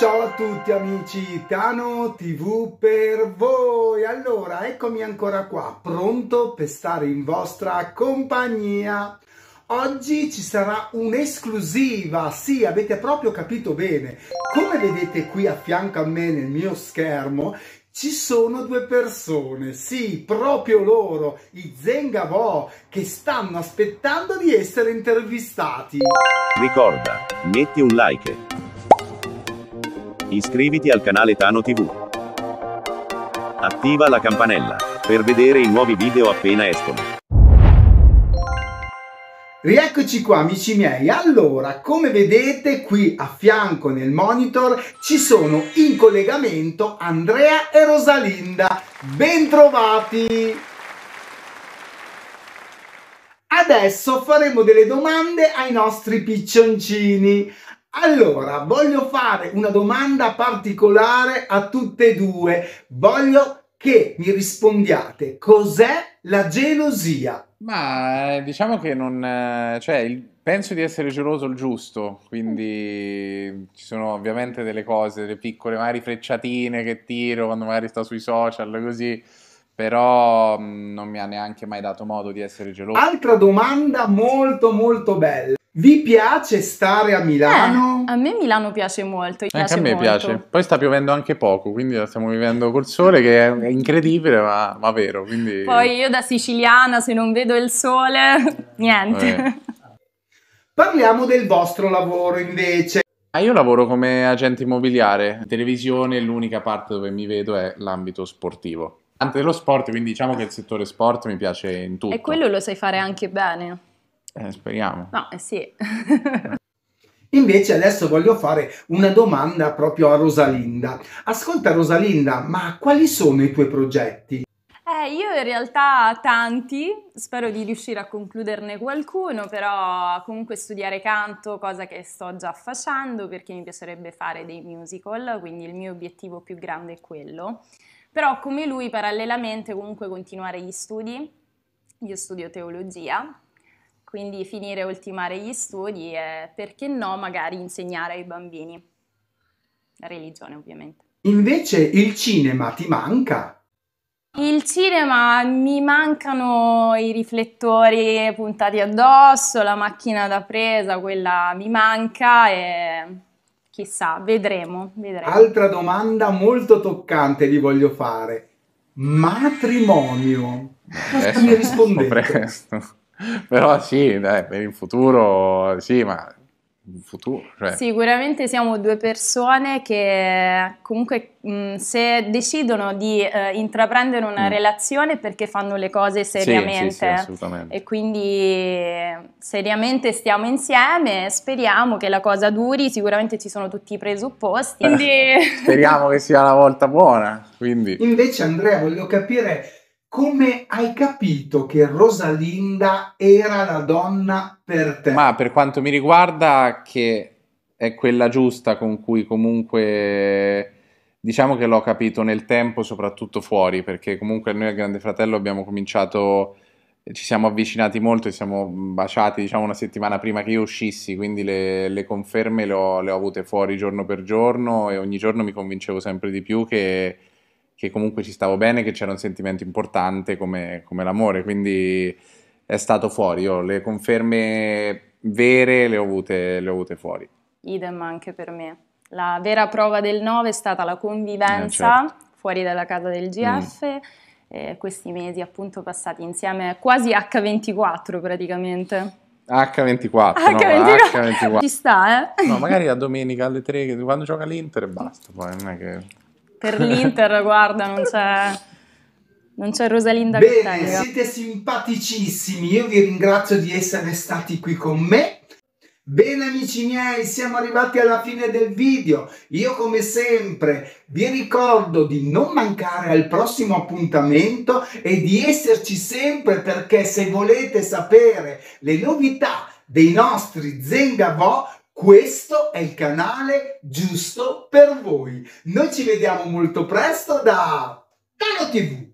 Ciao a tutti amici, Tano TV per voi. Allora, eccomi ancora qua, pronto per stare in vostra compagnia. Oggi ci sarà un'esclusiva, sì, avete proprio capito bene. Come vedete qui a fianco a me nel mio schermo, ci sono due persone, sì, proprio loro, i Zengavo, che stanno aspettando di essere intervistati. Ricorda, metti un like Iscriviti al canale Tano TV. Attiva la campanella per vedere i nuovi video appena escono. Rieccoci qua amici miei, allora come vedete qui a fianco nel monitor ci sono in collegamento Andrea e Rosalinda, bentrovati! Adesso faremo delle domande ai nostri piccioncini. Allora, voglio fare una domanda particolare a tutte e due. Voglio che mi rispondiate cos'è la gelosia? Ma eh, diciamo che non... Eh, cioè, penso di essere geloso il giusto, quindi ci sono ovviamente delle cose, delle piccole magari frecciatine che tiro quando magari sto sui social, così però mm, non mi ha neanche mai dato modo di essere geloso. Altra domanda molto molto bella. Vi piace stare a Milano? Eh, a me Milano piace molto. Piace anche a me molto. piace. Poi sta piovendo anche poco, quindi stiamo vivendo col sole che è incredibile, ma, ma vero. Quindi... Poi io da siciliana, se non vedo il sole, niente. Vabbè. Eh. Parliamo del vostro lavoro invece. Ah, io lavoro come agente immobiliare. televisione l'unica parte dove mi vedo è l'ambito sportivo. Anche dello sport, quindi diciamo che il settore sport mi piace in tutto. E quello lo sai fare anche bene. Eh, speriamo. No, eh sì. Invece adesso voglio fare una domanda proprio a Rosalinda. Ascolta Rosalinda, ma quali sono i tuoi progetti? Eh, io in realtà tanti, spero di riuscire a concluderne qualcuno, però comunque studiare canto, cosa che sto già facendo perché mi piacerebbe fare dei musical, quindi il mio obiettivo più grande è quello. Però come lui parallelamente comunque continuare gli studi, io studio teologia quindi finire e ultimare gli studi e perché no magari insegnare ai bambini. La religione ovviamente. Invece il cinema ti manca? Il cinema mi mancano i riflettori puntati addosso, la macchina da presa, quella mi manca e chissà, vedremo, vedremo. Altra domanda molto toccante vi voglio fare. Matrimonio. Cosa mi rispondete? Presto. Però sì, dai, per il futuro, sì, ma futuro. Cioè. Sicuramente siamo due persone che comunque mh, se decidono di eh, intraprendere una mm. relazione perché fanno le cose seriamente. Sì, sì, sì, assolutamente. E quindi seriamente stiamo insieme, speriamo che la cosa duri, sicuramente ci sono tutti i presupposti. Quindi... speriamo che sia la volta buona. Quindi. Invece Andrea, voglio capire come hai capito che Rosalinda era la donna per te? Ma per quanto mi riguarda, che è quella giusta con cui comunque diciamo che l'ho capito nel tempo, soprattutto fuori, perché comunque noi a Grande Fratello abbiamo cominciato, ci siamo avvicinati molto ci siamo baciati diciamo una settimana prima che io uscissi, quindi le, le conferme le ho, le ho avute fuori giorno per giorno e ogni giorno mi convincevo sempre di più che che comunque ci stavo bene, che c'era un sentimento importante come, come l'amore, quindi è stato fuori. Io le conferme vere le ho avute, le ho avute fuori. Idem anche per me. La vera prova del 9 è stata la convivenza eh, certo. fuori dalla casa del GF. Mm. Eh, questi mesi appunto passati insieme quasi H24 praticamente. H24, H24. No, H24. ci sta eh? No, magari la domenica alle 3 quando gioca l'Inter e basta, poi non è che per l'Inter, guarda, non c'è... Non c'è Rosalinda Bene, che siete simpaticissimi, io vi ringrazio di essere stati qui con me. Bene amici miei, siamo arrivati alla fine del video. Io come sempre vi ricordo di non mancare al prossimo appuntamento e di esserci sempre perché se volete sapere le novità dei nostri Zengavo, questo è il canale giusto per voi. Noi ci vediamo molto presto da Tano TV.